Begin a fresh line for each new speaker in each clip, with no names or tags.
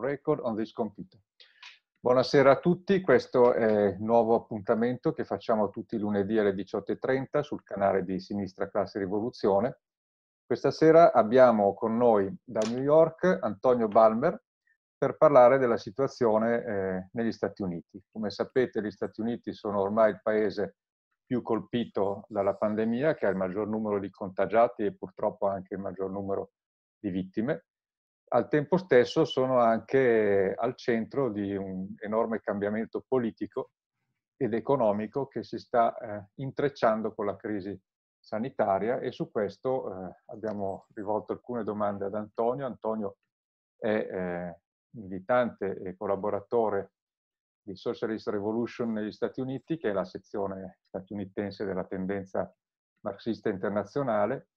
record on this computer. Buonasera a tutti, questo è il nuovo appuntamento che facciamo tutti i lunedì alle 18.30 sul canale di Sinistra Classe Rivoluzione. Questa sera abbiamo con noi da New York Antonio Balmer per parlare della situazione eh, negli Stati Uniti. Come sapete gli Stati Uniti sono ormai il paese più colpito dalla pandemia, che ha il maggior numero di contagiati e purtroppo anche il maggior numero di vittime al tempo stesso sono anche al centro di un enorme cambiamento politico ed economico che si sta eh, intrecciando con la crisi sanitaria e su questo eh, abbiamo rivolto alcune domande ad Antonio. Antonio è eh, militante e collaboratore di Socialist Revolution negli Stati Uniti, che è la sezione statunitense della tendenza marxista internazionale,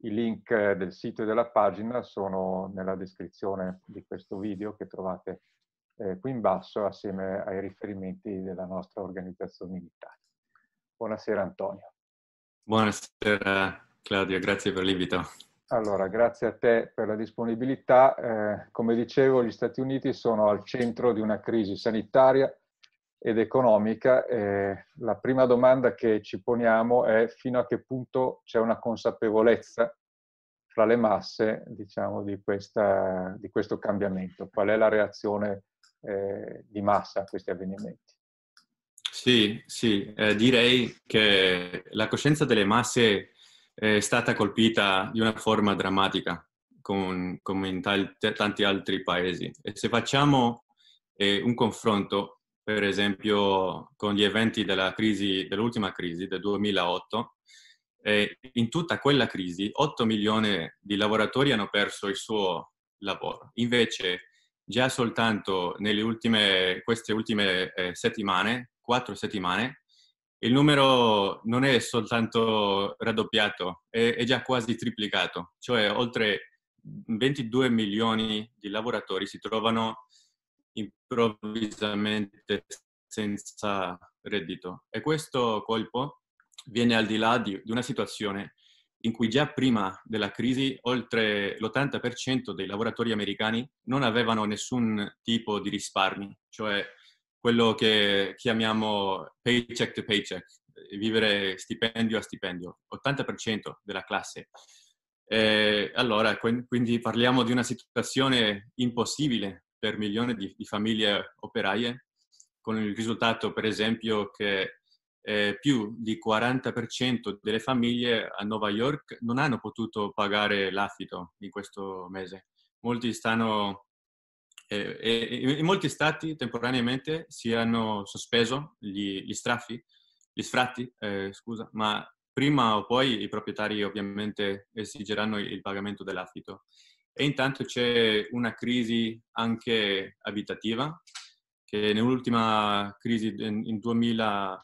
i link eh, del sito e della pagina sono nella descrizione di questo video che trovate eh, qui in basso assieme ai riferimenti della nostra organizzazione in Italia. Buonasera Antonio.
Buonasera Claudio, grazie per l'invito.
Allora, grazie a te per la disponibilità. Eh, come dicevo, gli Stati Uniti sono al centro di una crisi sanitaria ed economica, eh, la prima domanda che ci poniamo è fino a che punto c'è una consapevolezza fra le masse diciamo, di, questa, di questo cambiamento, qual è la reazione eh, di massa a questi avvenimenti. Sì,
sì, eh, direi che la coscienza delle masse eh, è stata colpita di una forma drammatica, con, come in tal, tanti altri paesi. E se facciamo eh, un confronto, per esempio con gli eventi della crisi, dell'ultima crisi del 2008, e in tutta quella crisi 8 milioni di lavoratori hanno perso il suo lavoro. Invece già soltanto nelle ultime, queste ultime eh, settimane, quattro settimane, il numero non è soltanto raddoppiato, è, è già quasi triplicato, cioè oltre 22 milioni di lavoratori si trovano improvvisamente senza reddito. E questo colpo viene al di là di, di una situazione in cui già prima della crisi oltre l'80% dei lavoratori americani non avevano nessun tipo di risparmi, cioè quello che chiamiamo paycheck to paycheck, eh, vivere stipendio a stipendio, 80% della classe. E allora, quindi parliamo di una situazione impossibile per milione di, di famiglie operaie, con il risultato per esempio che eh, più di 40% delle famiglie a New York non hanno potuto pagare l'affitto in questo mese. Molti stanno, eh, eh, in molti stati temporaneamente si hanno sospeso gli, gli, strafi, gli sfratti, eh, scusa, ma prima o poi i proprietari ovviamente esigeranno il pagamento dell'affitto. E intanto c'è una crisi anche abitativa, che nell'ultima crisi in 2008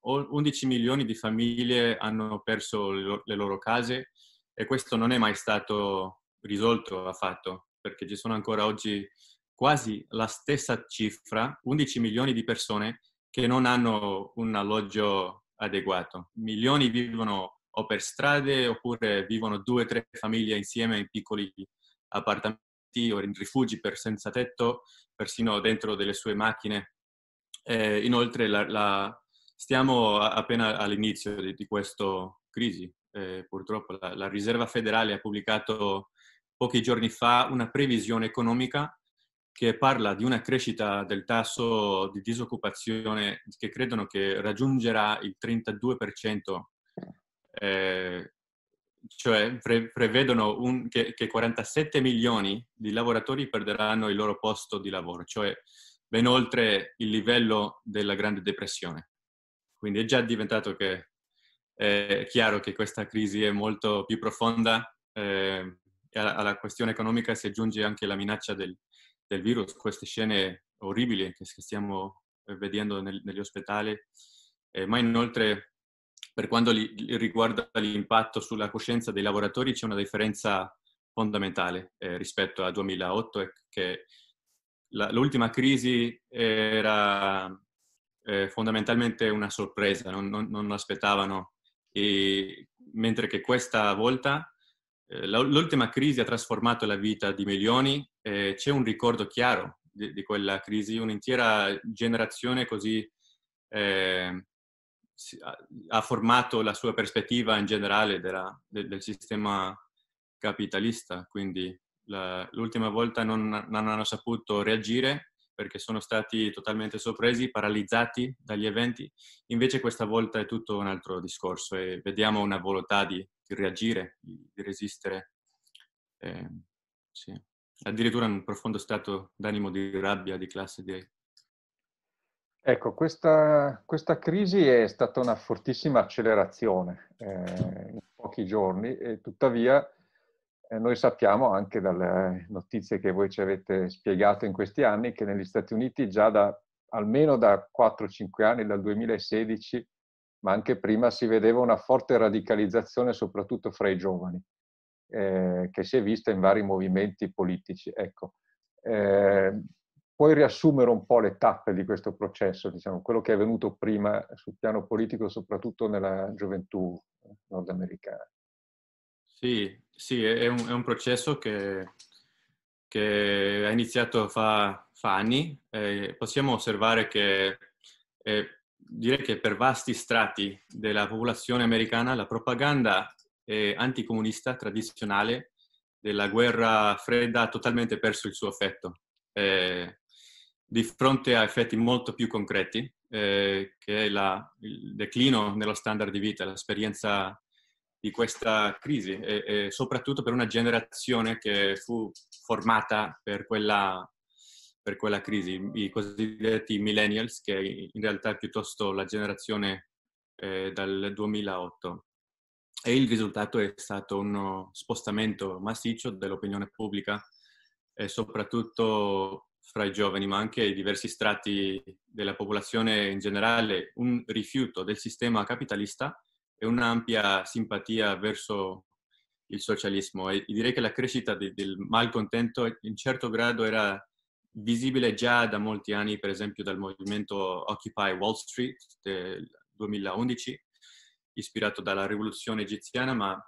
11 milioni di famiglie hanno perso le loro case e questo non è mai stato risolto affatto, perché ci sono ancora oggi quasi la stessa cifra, 11 milioni di persone che non hanno un alloggio adeguato. Milioni vivono o per strade oppure vivono due o tre famiglie insieme in piccoli appartamenti o in rifugi per senza tetto, persino dentro delle sue macchine. Eh, inoltre la, la, stiamo appena all'inizio di, di questa crisi, eh, purtroppo la, la Riserva federale ha pubblicato pochi giorni fa una previsione economica che parla di una crescita del tasso di disoccupazione che credono che raggiungerà il 32% eh, cioè pre- prevedono un, che, che, 47 milioni di lavoratori perderanno il loro posto di lavoro, cioè ben oltre il livello della Grande Depressione. Quindi è già diventato che, eh, chiaro che questa crisi è molto più profonda, eh, alla, alla, questione economica si aggiunge anche la minaccia del, del virus, queste scene orribili che stiamo eh, vedendo nel, negli ospedali, eh, ma inoltre per quanto li, riguarda l'impatto sulla coscienza dei lavoratori c'è una differenza fondamentale eh, rispetto al 2008 che la, l'ultima crisi era eh, fondamentalmente una sorpresa, non, non, non l'aspettavano, e, mentre che questa volta eh, la, l'ultima crisi ha trasformato la vita di milioni, eh, c'è un ricordo chiaro di, di quella crisi, un'intera generazione così eh, ha formato la sua prospettiva in generale della, del, del, sistema capitalista, quindi la, l'ultima volta non, non, hanno saputo reagire perché sono stati totalmente sorpresi, paralizzati dagli eventi, invece questa volta è tutto un altro discorso e vediamo una volontà di, di reagire, di, di resistere. Eh, sì. Addirittura un profondo stato d'animo di rabbia, di classe, direi.
Ecco, questa, questa, crisi è stata una fortissima accelerazione eh, in pochi giorni e tuttavia eh, noi sappiamo anche dalle notizie che voi ci avete spiegato in questi anni che negli Stati Uniti già da almeno da 4-5 anni, dal 2016, ma anche prima si vedeva una forte radicalizzazione soprattutto fra i giovani eh, che si è vista in vari movimenti politici. Ecco. Eh, puoi riassumere un po' le tappe di questo processo, diciamo, quello che è venuto prima sul piano politico, soprattutto nella gioventù nordamericana?
Sì, sì è, un, è un processo che, che, è iniziato fa, fa anni. Eh, possiamo osservare che, eh, direi che per vasti strati della popolazione americana, la propaganda anticomunista tradizionale della guerra fredda ha totalmente perso il suo effetto. Eh, di fronte a effetti molto più concreti, eh, che è la, il declino nello standard di vita, l'esperienza di questa crisi, e, e soprattutto per una generazione che fu formata per quella, per quella crisi, i cosiddetti millennials, che in realtà è piuttosto la generazione eh, dal 2008. E il risultato è stato uno spostamento massiccio dell'opinione pubblica e soprattutto fra i giovani, ma anche i diversi strati della popolazione in generale, un rifiuto del sistema capitalista e un'ampia simpatia verso il socialismo. E direi che la crescita di, del malcontento in certo grado era visibile già da molti anni, per esempio dal movimento Occupy Wall Street del 2011, ispirato dalla rivoluzione egiziana, ma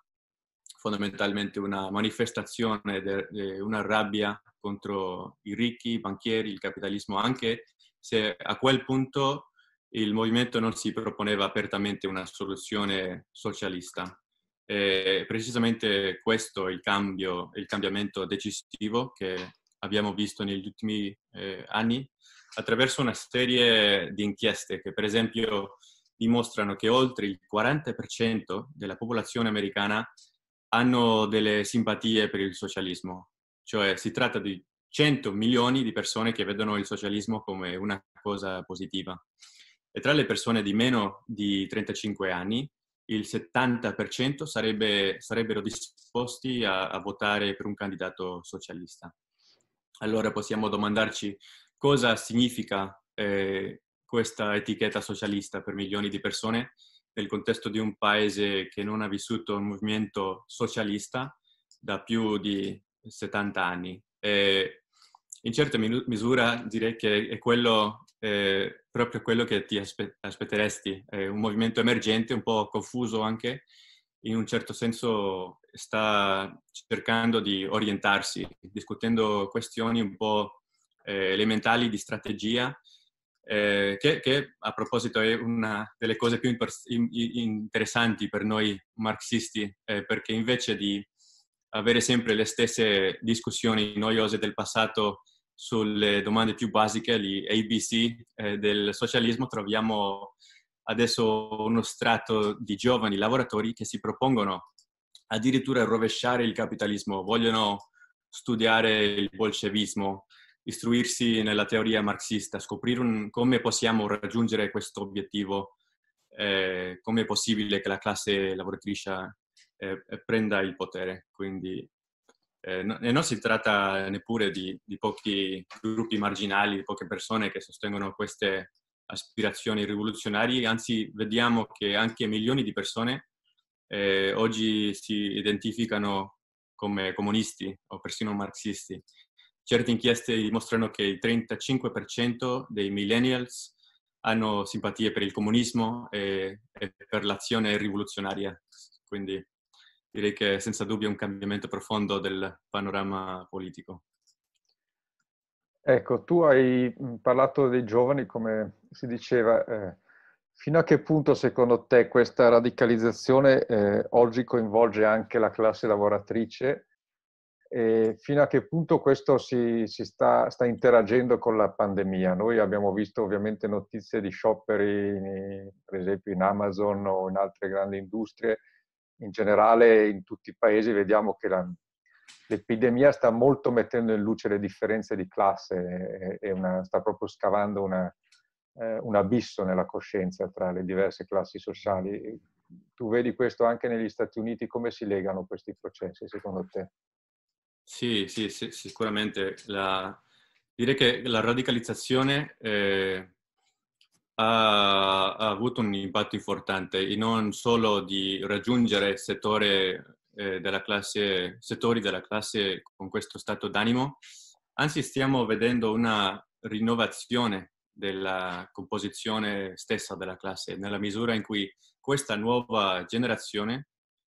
fondamentalmente una manifestazione, de, una rabbia contro i ricchi, i banchieri, il capitalismo, anche se a quel punto il movimento non si proponeva apertamente una soluzione socialista. È precisamente questo è il cambio, il cambiamento decisivo che abbiamo visto negli ultimi eh, anni attraverso una serie di inchieste che per esempio dimostrano che oltre il 40% della popolazione americana hanno delle simpatie per il socialismo, cioè si tratta di 100 milioni di persone che vedono il socialismo come una cosa positiva. E tra le persone di meno di 35 anni, il 70% sarebbe, sarebbero disposti a, a votare per un candidato socialista. Allora possiamo domandarci cosa significa eh, questa etichetta socialista per milioni di persone nel contesto di un paese che non ha vissuto un movimento socialista da più di 70 anni. E in certa misura direi che è quello, eh, proprio quello che ti aspe- aspetteresti, è un movimento emergente, un po' confuso anche, in un certo senso sta cercando di orientarsi, discutendo questioni un po' eh, elementali di strategia eh, che, che, a proposito è una delle cose più in, interessanti per noi marxisti, eh, perché invece di avere sempre le stesse discussioni noiose del passato sulle domande più basiche, gli ABC eh, del socialismo, troviamo adesso uno strato di giovani lavoratori che si propongono addirittura rovesciare il capitalismo, vogliono studiare il bolscevismo, istruirsi nella teoria marxista, scoprire un, come possiamo raggiungere questo obiettivo, eh, come è possibile che la classe lavoratrice eh, prenda il potere. Quindi eh, no, non si tratta neppure di, di, pochi gruppi marginali, di poche persone che sostengono queste aspirazioni rivoluzionarie, anzi vediamo che anche milioni di persone eh, oggi si identificano come comunisti o persino marxisti. Certe inchieste dimostrano che il 35% dei millennials hanno simpatie per il comunismo e, e per l'azione rivoluzionaria. Quindi direi che è senza dubbio un cambiamento profondo del panorama politico.
Ecco, tu hai parlato dei giovani, come si diceva, eh, fino a che punto secondo te questa radicalizzazione eh, oggi coinvolge anche la classe lavoratrice e fino a che punto questo si, si sta, sta, interagendo con la pandemia. Noi abbiamo visto ovviamente notizie di scioperi, in, per esempio in Amazon o in altre grandi industrie, in generale in tutti i paesi vediamo che la, l'epidemia sta molto mettendo in luce le differenze di classe e, sta proprio scavando una, eh, un abisso nella coscienza tra le diverse classi sociali. Tu vedi questo anche negli Stati Uniti, come si legano questi processi secondo te?
Sì, sì, sì sicuramente. La... Direi che la radicalizzazione eh, ha, ha, avuto un impatto importante, non solo di raggiungere settore, eh, della classe, settori della classe con questo stato d'animo, anzi stiamo vedendo una rinnovazione della composizione stessa della classe, nella misura in cui questa nuova generazione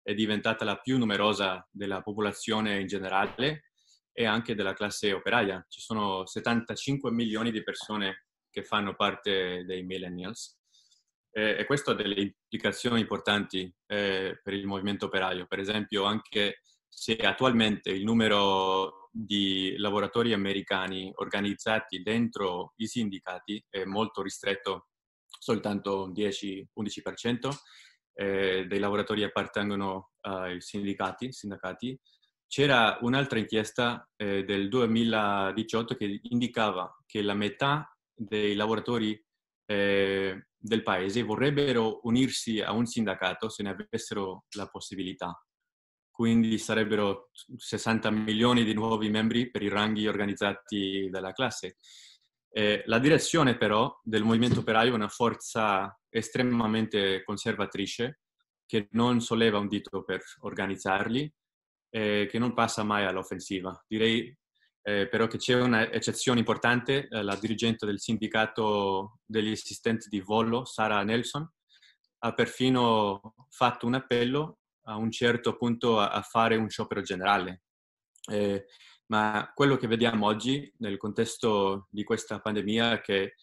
è diventata la più numerosa della popolazione in generale e anche della classe operaia. Ci sono 75 milioni di persone che fanno parte dei millennials eh, e questo ha delle implicazioni importanti eh, per il movimento operaio. Per esempio, anche se attualmente il numero di lavoratori americani organizzati dentro i sindacati è molto ristretto, soltanto un 10-11%, eh, dei lavoratori appartengono ai sindicati, sindacati. C'era un'altra inchiesta eh, del 2018 che indicava che la metà dei lavoratori eh, del paese vorrebbero unirsi a un sindacato se ne avessero la possibilità. Quindi sarebbero 60 milioni di nuovi membri per i ranghi organizzati dalla classe. Eh, la direzione però del movimento operaio è una forza estremamente conservatrice che non solleva un dito per organizzarli, eh, che non passa mai all'offensiva. Direi eh, però che c'è un'eccezione importante, eh, la dirigente del sindacato degli assistenti di volo, Sara Nelson, ha perfino fatto un appello a un certo punto a, a fare un sciopero generale. Eh, ma quello che vediamo oggi nel contesto di questa pandemia è che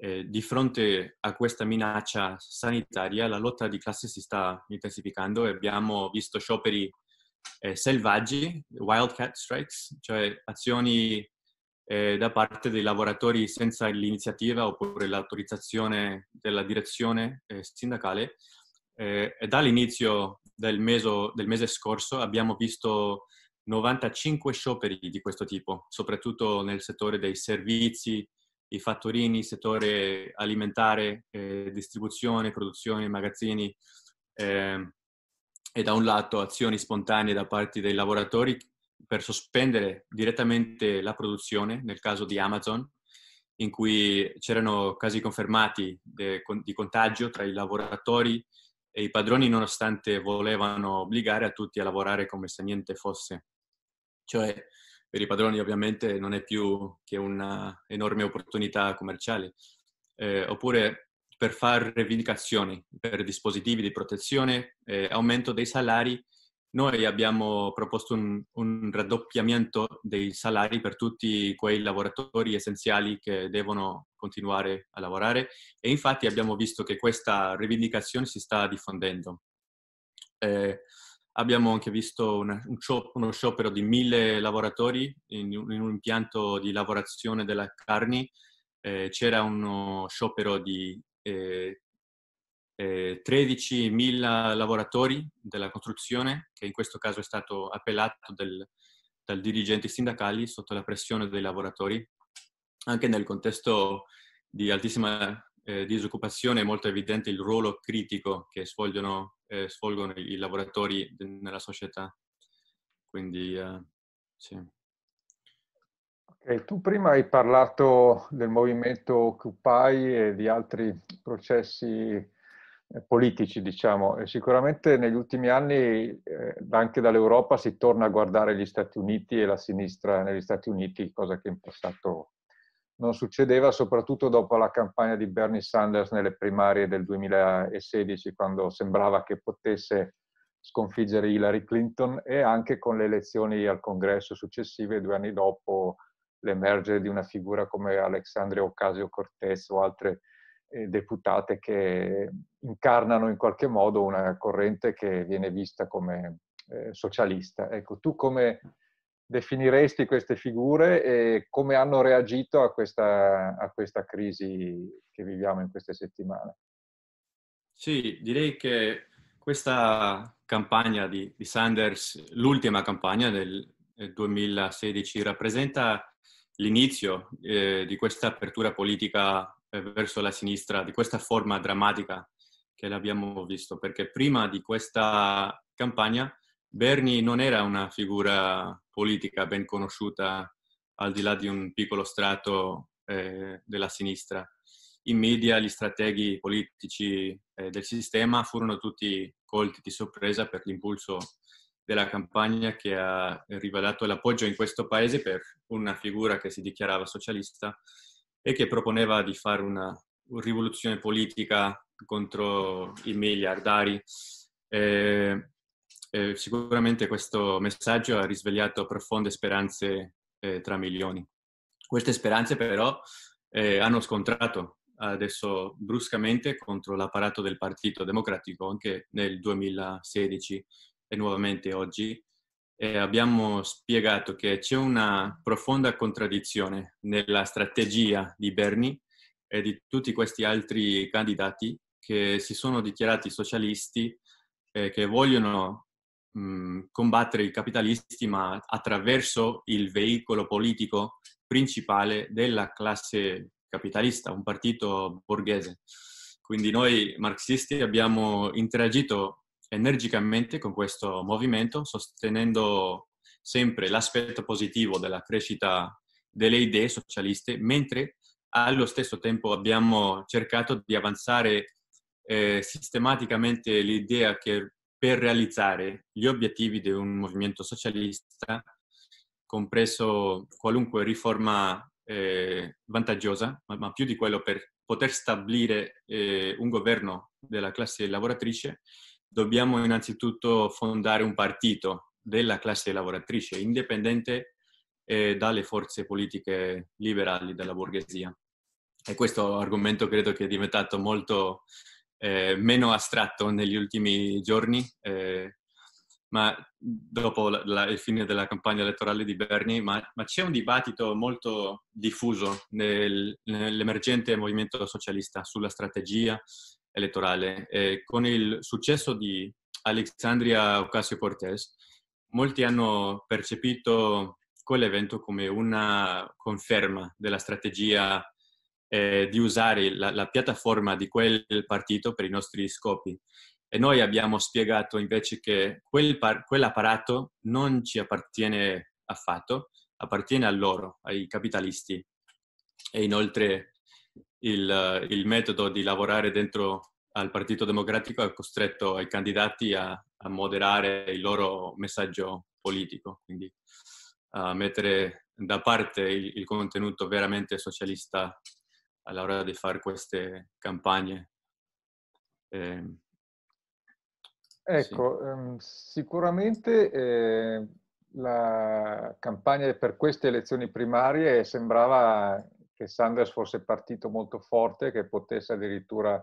eh, di fronte a questa minaccia sanitaria la lotta di classe si sta intensificando e abbiamo visto scioperi eh, selvaggi, wildcat strikes, cioè azioni eh, da parte dei lavoratori senza l'iniziativa oppure l'autorizzazione della direzione eh, sindacale. Eh, e dall'inizio del, meso, del mese scorso abbiamo visto 95 scioperi di questo tipo, soprattutto nel settore dei servizi, i fattorini, settore alimentare, eh, distribuzione, produzione, magazzini eh, e da un lato azioni spontanee da parte dei lavoratori per sospendere direttamente la produzione, nel caso di Amazon, in cui c'erano casi confermati de, con, di contagio tra i lavoratori e i padroni nonostante volevano obbligare a tutti a lavorare come se niente fosse. Cioè, per i padroni ovviamente non è più che un'enorme opportunità commerciale. Eh, oppure per fare rivendicazioni per dispositivi di protezione, eh, aumento dei salari. Noi abbiamo proposto un, un, raddoppiamento dei salari per tutti quei lavoratori essenziali che devono continuare a lavorare e infatti abbiamo visto che questa rivendicazione si sta diffondendo. Eh, Abbiamo anche visto una, un sciop- uno sciopero di mille lavoratori in, in, un impianto di lavorazione della carni. Eh, c'era uno sciopero di eh, eh, 13.000 lavoratori della costruzione, che in questo caso è stato appellato dal, dal dirigente sindacali sotto la pressione dei lavoratori. Anche nel contesto di altissima eh, disoccupazione è molto evidente il ruolo critico che svolgono eh, svolgono i, i lavoratori nella società. Quindi, eh, sì.
Okay, tu prima hai parlato del movimento Occupy e di altri processi eh, politici, diciamo, e sicuramente negli ultimi anni eh, anche dall'Europa si torna a guardare gli Stati Uniti e la sinistra negli Stati Uniti, cosa che in passato non succedeva soprattutto dopo la campagna di Bernie Sanders nelle primarie del 2016, quando sembrava che potesse sconfiggere Hillary Clinton e anche con le elezioni al congresso successive due anni dopo l'emergere di una figura come Alexandria Ocasio-Cortez o altre eh, deputate che incarnano in qualche modo una corrente che viene vista come eh, socialista. Ecco, tu come definiresti queste figure e come hanno reagito a questa, a questa crisi che viviamo in queste settimane?
Sì, direi che questa campagna di, di Sanders, l'ultima campagna del 2016, rappresenta l'inizio eh, di questa apertura politica eh, verso la sinistra, di questa forma drammatica che l'abbiamo visto, perché prima di questa campagna Berni non era una figura politica ben conosciuta al di là di un piccolo strato eh, della sinistra. In media gli strateghi politici eh, del sistema furono tutti colti di sorpresa per l'impulso della campagna che ha rivelato l'appoggio in questo paese per una figura che si dichiarava socialista e che proponeva di fare una rivoluzione politica contro i miliardari. Eh, eh, sicuramente questo messaggio ha risvegliato profonde speranze eh, tra milioni. Queste speranze però eh, hanno scontrato adesso bruscamente contro l'apparato del Partito Democratico anche nel 2016 e nuovamente oggi. E abbiamo spiegato che c'è una profonda contraddizione nella strategia di Berni e di tutti questi altri candidati che si sono dichiarati socialisti, eh, che vogliono combattere i capitalisti, ma attraverso il veicolo politico principale della classe capitalista, un partito borghese. Quindi noi marxisti abbiamo interagito energicamente con questo movimento, sostenendo sempre l'aspetto positivo della crescita delle idee socialiste, mentre allo stesso tempo abbiamo cercato di avanzare eh, sistematicamente l'idea che per realizzare gli obiettivi di un movimento socialista, compreso qualunque riforma eh, vantaggiosa, ma, ma, più di quello per poter stabilire eh, un governo della classe lavoratrice, dobbiamo innanzitutto fondare un partito della classe lavoratrice indipendente eh, dalle forze politiche liberali della borghesia. E questo argomento credo che è diventato molto eh, meno astratto negli ultimi giorni, eh, ma dopo la, la, il fine della campagna elettorale di Bernie, ma, ma c'è un dibattito molto diffuso nel, nell'emergente movimento socialista sulla strategia elettorale. Eh, con il successo di Alexandria Ocasio-Cortez, molti hanno percepito quell'evento come una conferma della strategia eh, di usare la, la piattaforma di quel partito per i nostri scopi. E noi abbiamo spiegato invece che quel par- quell'apparato non ci appartiene affatto, appartiene a loro, ai capitalisti. E inoltre il, il metodo di lavorare dentro al Partito Democratico ha costretto i candidati a, a, moderare il loro messaggio politico, quindi a mettere da parte il, il contenuto veramente socialista all'ora di fare queste campagne.
Eh, ecco, sì. ehm, sicuramente eh, la campagna per queste elezioni primarie sembrava che Sanders fosse partito molto forte, che potesse addirittura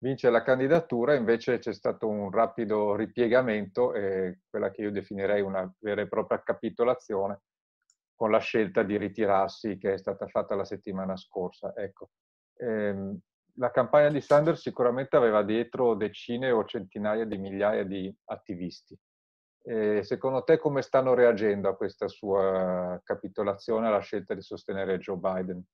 vincere la candidatura, invece c'è stato un rapido ripiegamento e quella che io definirei una vera e propria capitolazione con la scelta di ritirarsi che è stata fatta la settimana scorsa. Ecco. Ehm, la campagna di Sanders sicuramente aveva dietro decine o centinaia di migliaia di attivisti. E ehm, secondo te come stanno reagendo a questa sua capitolazione, alla scelta di sostenere Joe Biden?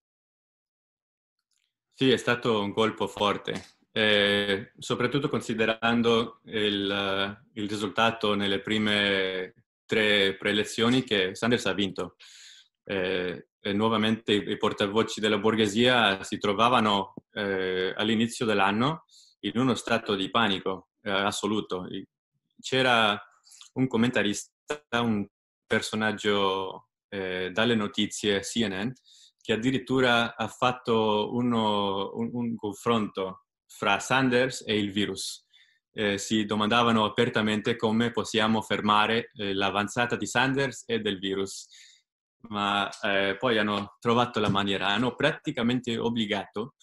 Sì, è stato un colpo forte, eh, soprattutto considerando il, il risultato nelle prime tre pre che Sanders ha vinto. Eh, nuovamente i portavoci della borghesia si trovavano eh, all'inizio dell'anno in uno stato di panico eh, assoluto. C'era un commentarista, un personaggio eh, dalle notizie CNN, che addirittura ha fatto uno, un, un confronto fra Sanders e il virus eh, si domandavano apertamente come possiamo fermare eh, l'avanzata di Sanders e del virus. Ma eh, poi hanno trovato la maniera, hanno praticamente obbligato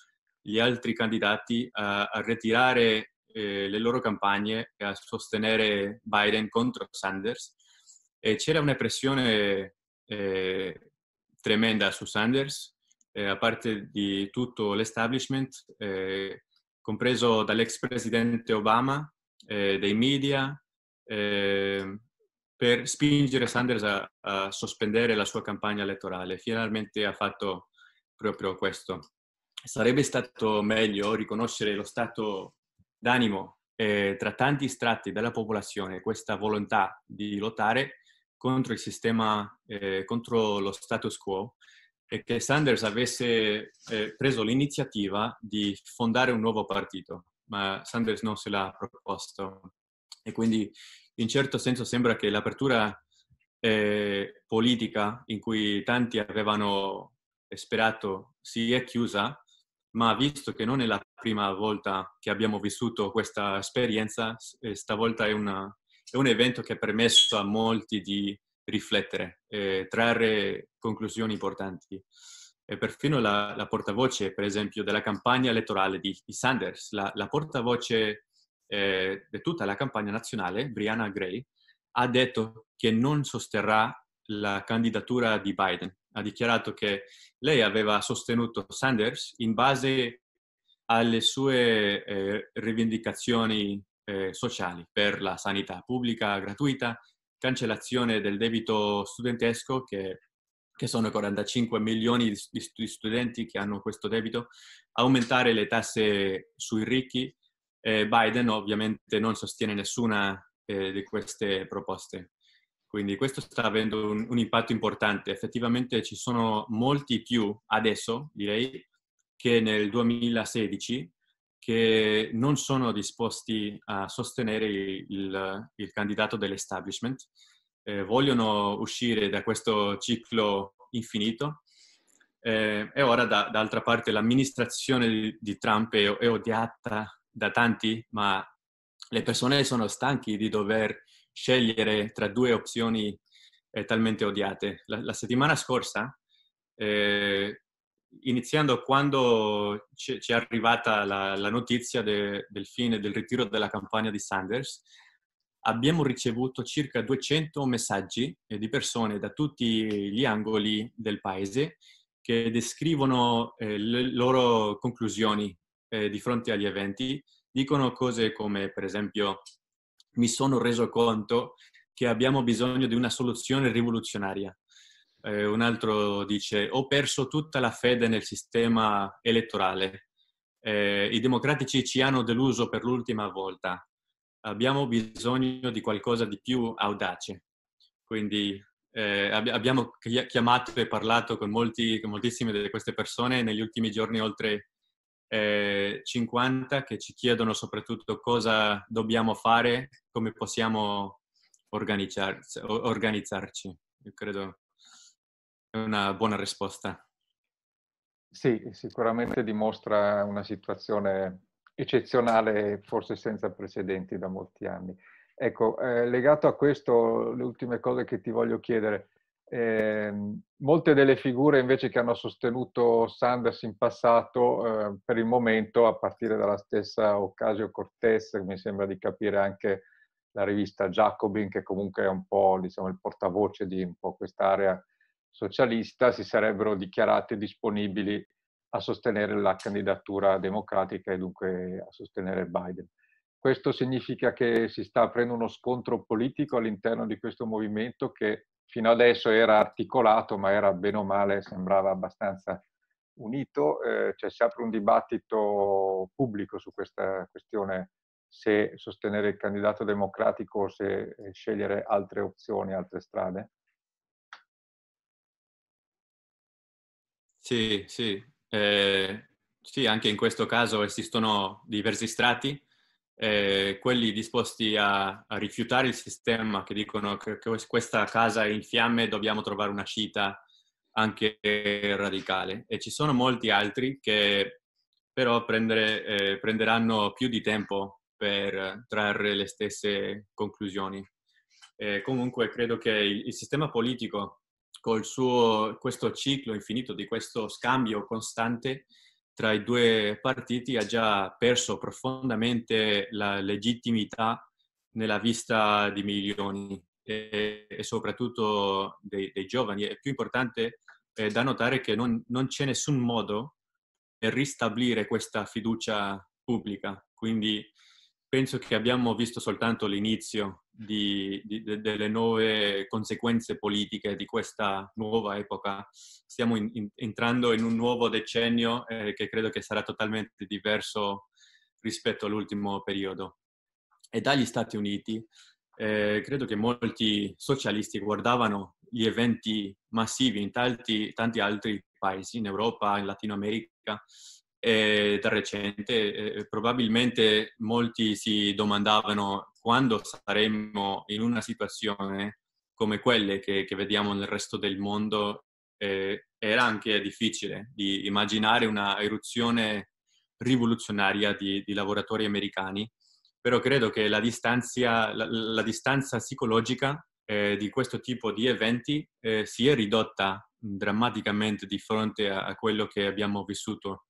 gli altri candidati a, a ritirare eh, le loro campagne e a sostenere Biden contro Sanders. E c'era una pressione eh, tremenda su Sanders, eh, a parte di tutto l'establishment compreso dall'ex presidente Obama, eh, dei media, eh, per spingere Sanders a, a, sospendere la sua campagna elettorale. Finalmente ha fatto proprio questo. Sarebbe stato meglio riconoscere lo stato d'animo eh, tra tanti strati della popolazione, questa volontà di lottare contro il sistema, eh, contro lo status quo è che Sanders avesse eh, preso l'iniziativa di fondare un nuovo partito, ma Sanders non se l'ha proposto. E quindi in certo senso sembra che l'apertura eh, politica in cui tanti avevano sperato si è chiusa, ma visto che non è la prima volta che abbiamo vissuto questa esperienza, eh, stavolta è, una, è un evento che ha permesso a molti di riflettere, eh, trarre conclusioni importanti. E perfino la, la, portavoce, per esempio, della campagna elettorale di, di Sanders, la, la portavoce eh, di tutta la campagna nazionale, Brianna Gray, ha detto che non sosterrà la candidatura di Biden. Ha dichiarato che lei aveva sostenuto Sanders in base alle sue eh, rivendicazioni eh, sociali per la sanità pubblica gratuita, cancellazione del debito studentesco che, che sono 45 milioni di, studenti che hanno questo debito, aumentare le tasse sui ricchi. Eh, Biden ovviamente non sostiene nessuna eh, di queste proposte. Quindi questo sta avendo un, un, impatto importante. Effettivamente ci sono molti più adesso, direi, che nel 2016 che non sono disposti a sostenere il, il candidato dell'establishment, eh, vogliono uscire da questo ciclo infinito eh, e ora da, d'altra parte l'amministrazione di, di Trump è, è, odiata da tanti, ma le persone sono stanchi di dover scegliere tra due opzioni eh, talmente odiate. La, la settimana scorsa eh, iniziando quando ci è arrivata la, la notizia de, del fine del ritiro della campagna di Sanders, abbiamo ricevuto circa 200 messaggi eh, di persone da tutti gli angoli del paese che descrivono eh, le loro conclusioni eh, di fronte agli eventi. Dicono cose come, per esempio, mi sono reso conto che abbiamo bisogno di una soluzione rivoluzionaria. Eh, un altro dice ho perso tutta la fede nel sistema elettorale. Eh, I democratici ci hanno deluso per l'ultima volta. Abbiamo bisogno di qualcosa di più audace. Quindi eh, abbiamo chiamato e parlato con, molti, con, moltissime di queste persone negli ultimi giorni, oltre 50, eh, che ci chiedono soprattutto cosa dobbiamo fare, come possiamo organizzarci. Io credo una buona risposta.
Sì, sicuramente dimostra una situazione eccezionale, forse senza precedenti da molti anni. Ecco, eh, legato a questo, le ultime cose che ti voglio chiedere. Eh, molte delle figure invece che hanno sostenuto Sanders in passato, eh, per il momento, a partire dalla stessa Ocasio Cortez, mi sembra di capire anche la rivista Jacobin, che comunque è un po' diciamo, il portavoce di un po' quest'area socialista si sarebbero dichiarate disponibili a sostenere la candidatura democratica e dunque a sostenere Biden. Questo significa che si sta aprendo uno scontro politico all'interno di questo movimento che fino adesso era articolato, ma era bene o male, sembrava abbastanza unito. Eh, cioè si apre un dibattito pubblico su questa questione se sostenere il candidato democratico o se eh, scegliere altre opzioni, altre strade.
Sì, sì. Eh, sì, anche in questo caso esistono diversi strati, eh, quelli disposti a, a, rifiutare il sistema, che dicono che, che questa casa è in fiamme, dobbiamo trovare una uscita anche radicale. E ci sono molti altri che però prendere, eh, prenderanno più di tempo per trarre le stesse conclusioni. Eh, comunque credo che il, il sistema politico col suo, questo ciclo infinito di questo scambio costante tra i due partiti ha già perso profondamente la legittimità nella vista di milioni e, e soprattutto dei, dei, giovani. È più importante è eh, da notare che non, non c'è nessun modo per ristabilire questa fiducia pubblica. Quindi penso che abbiamo visto soltanto l'inizio di, di, de, delle nuove conseguenze politiche di questa nuova epoca. Stiamo in, in, entrando in un nuovo decennio eh, che credo che sarà totalmente diverso rispetto all'ultimo periodo. E dagli Stati Uniti eh, credo che molti socialisti guardavano gli eventi massivi in tanti, tanti altri paesi, in Europa, in Latino America, e da recente eh, probabilmente molti si domandavano quando saremmo in una situazione come quelle che, che vediamo nel resto del mondo. Eh, era anche difficile di immaginare una eruzione rivoluzionaria di, di lavoratori americani, però credo che la, distanza, la, la distanza psicologica eh, di questo tipo di eventi eh, si è ridotta drammaticamente di fronte a, a quello che abbiamo vissuto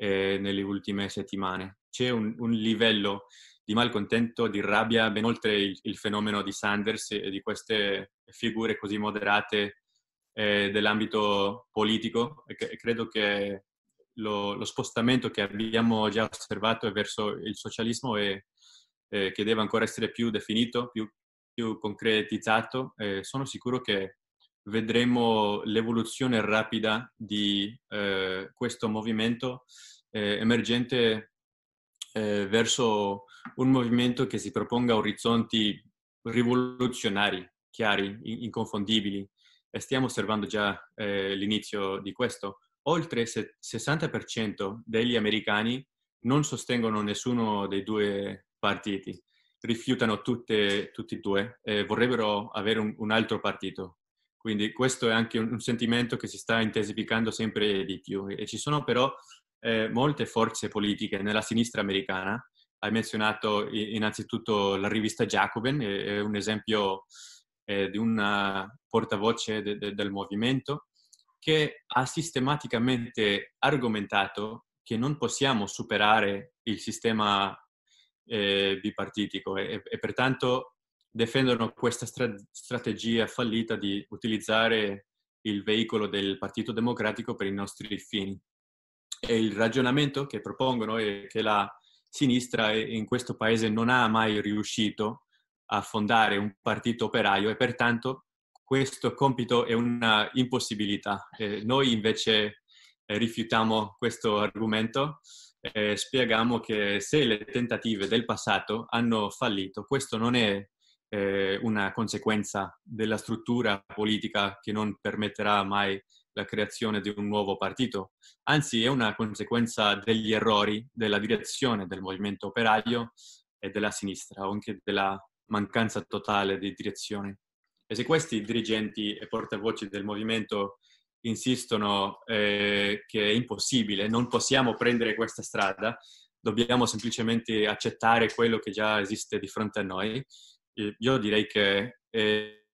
eh, nelle ultime settimane. C'è un, un, livello di malcontento, di rabbia, ben oltre il, il, fenomeno di Sanders e di queste figure così moderate eh, dell'ambito politico. E che, credo che lo, lo, spostamento che abbiamo già osservato è verso il socialismo e eh, che deve ancora essere più definito, più, più concretizzato, eh, sono sicuro che vedremo l'evoluzione rapida di eh, questo movimento eh, emergente eh, verso un movimento che si proponga orizzonti rivoluzionari, chiari, inconfondibili. E stiamo osservando già eh, l'inizio di questo. Oltre il se- 60% degli americani non sostengono nessuno dei due partiti, rifiutano tutte, tutti e due e vorrebbero avere un, un altro partito, quindi questo è anche un, sentimento che si sta intensificando sempre di più. E ci sono però eh, molte forze politiche nella sinistra americana. Hai menzionato innanzitutto la rivista Jacobin, è un esempio eh, di una portavoce de, de, del movimento che ha sistematicamente argomentato che non possiamo superare il sistema eh, bipartitico e, e, pertanto defendono questa stra- strategia fallita di utilizzare il veicolo del Partito Democratico per i nostri fini. E il ragionamento che propongono è che la sinistra in questo paese non ha mai riuscito a fondare un partito operaio e pertanto questo compito è una impossibilità. Eh, noi invece rifiutiamo questo argomento e spieghiamo che se le tentative del passato hanno fallito, questo non è eh, una conseguenza della struttura politica che non permetterà mai la creazione di un nuovo partito, anzi è una conseguenza degli errori della direzione del movimento operaio e della sinistra, anche della mancanza totale di direzione. E se questi dirigenti e portavoci del movimento insistono eh, che è impossibile, non possiamo prendere questa strada, dobbiamo semplicemente accettare quello che già esiste di fronte a noi, io direi che eh,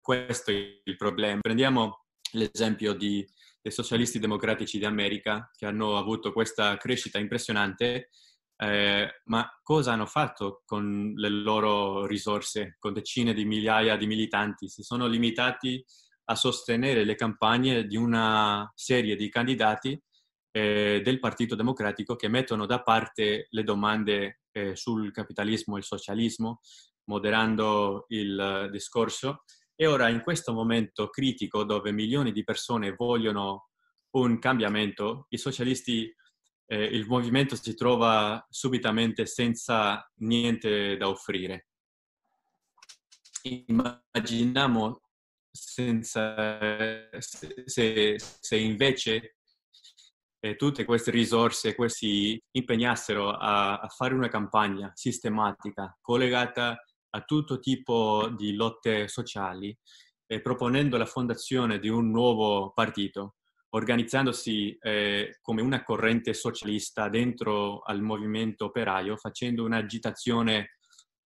questo è il problema. Prendiamo l'esempio di, dei socialisti democratici d'America che hanno avuto questa crescita impressionante, eh, ma cosa hanno fatto con le loro risorse, con decine di migliaia di militanti? Si sono limitati a sostenere le campagne di una serie di candidati eh, del Partito Democratico che mettono da parte le domande eh, sul capitalismo e il socialismo, moderando il eh, discorso. E ora in questo momento critico dove milioni di persone vogliono un cambiamento, i socialisti, eh, il movimento si trova subitamente senza niente da offrire. Immaginiamo senza, se, se, se invece eh, tutte queste risorse, questi impegnassero a, a fare una campagna sistematica collegata a tutto tipo di lotte sociali, eh, proponendo la fondazione di un nuovo partito, organizzandosi eh, come una corrente socialista dentro al movimento operaio, facendo un'agitazione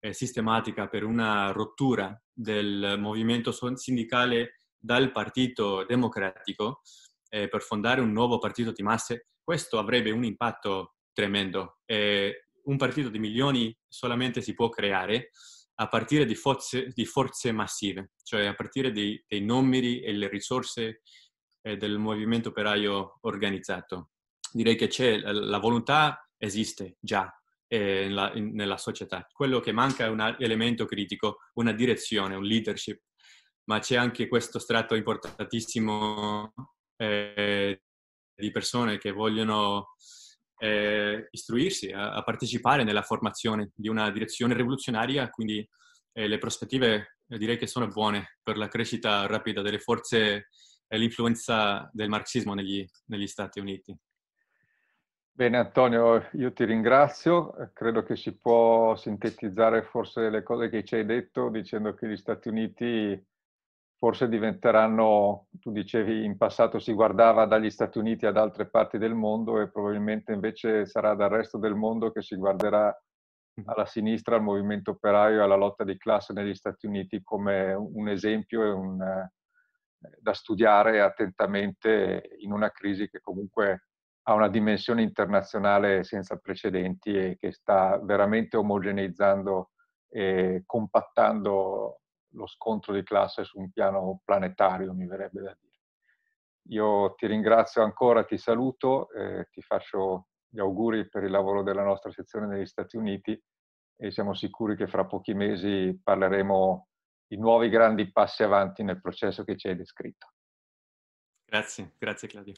eh, sistematica per una rottura del movimento sindicale dal Partito Democratico eh, per fondare un nuovo partito di masse, questo avrebbe un impatto tremendo. Eh, un partito di milioni solamente si può creare a partire di forze, di forze massive, cioè a partire di, dei numeri e le risorse eh, del movimento operaio organizzato. Direi che c'è la volontà esiste già eh, nella, in, nella, società. Quello che manca è un elemento critico, una direzione, un leadership, ma c'è anche questo strato importantissimo eh, di persone che vogliono eh, istruirsi, a, a, partecipare nella formazione di una direzione rivoluzionaria, quindi eh, le prospettive eh, direi che sono buone per la crescita rapida delle forze e l'influenza del marxismo negli, negli Stati Uniti.
Bene Antonio, io ti ringrazio, eh, credo che si può sintetizzare forse le cose che ci hai detto dicendo che gli Stati Uniti forse diventeranno, tu dicevi in passato si guardava dagli Stati Uniti ad altre parti del mondo e probabilmente invece sarà dal resto del mondo che si guarderà alla sinistra, al movimento operaio e alla lotta di classe negli Stati Uniti come un esempio e un, eh, da studiare attentamente in una crisi che comunque ha una dimensione internazionale senza precedenti e che sta veramente omogeneizzando e compattando lo scontro di classe su un piano planetario, mi verrebbe da dire. Io ti ringrazio ancora, ti saluto, eh, ti faccio gli auguri per il lavoro della nostra sezione negli Stati Uniti e siamo sicuri che fra pochi mesi parleremo di nuovi grandi passi avanti nel processo che ci hai descritto.
Grazie, grazie Claudio.